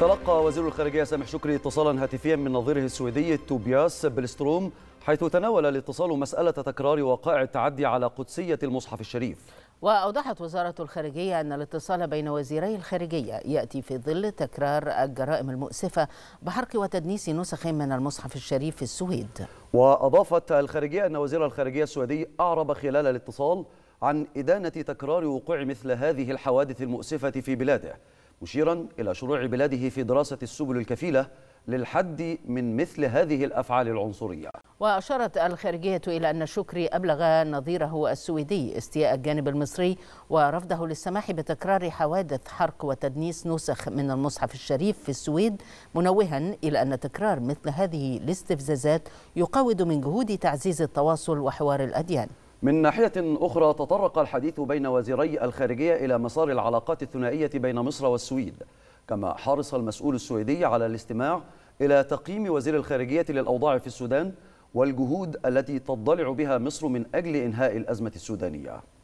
تلقى وزير الخارجية سامح شكري اتصالا هاتفيا من نظيره السويدي توبياس بلستروم حيث تناول الاتصال مسألة تكرار وقائع التعدي على قدسية المصحف الشريف وأوضحت وزارة الخارجية أن الاتصال بين وزيري الخارجية يأتي في ظل تكرار الجرائم المؤسفة بحرق وتدنيس نسخ من المصحف الشريف في السويد وأضافت الخارجية أن وزير الخارجية السويدي أعرب خلال الاتصال عن إدانة تكرار وقوع مثل هذه الحوادث المؤسفة في بلاده مشيرا إلى شروع بلاده في دراسة السبل الكفيلة للحد من مثل هذه الأفعال العنصرية وأشارت الخارجية إلى أن شكري أبلغ نظيره السويدي استياء الجانب المصري ورفضه للسماح بتكرار حوادث حرق وتدنيس نسخ من المصحف الشريف في السويد منوها إلى أن تكرار مثل هذه الاستفزازات يقاود من جهود تعزيز التواصل وحوار الأديان من ناحية أخرى تطرق الحديث بين وزيري الخارجية إلى مسار العلاقات الثنائية بين مصر والسويد كما حرص المسؤول السويدي على الاستماع إلى تقييم وزير الخارجية للأوضاع في السودان والجهود التي تضلع بها مصر من أجل إنهاء الأزمة السودانية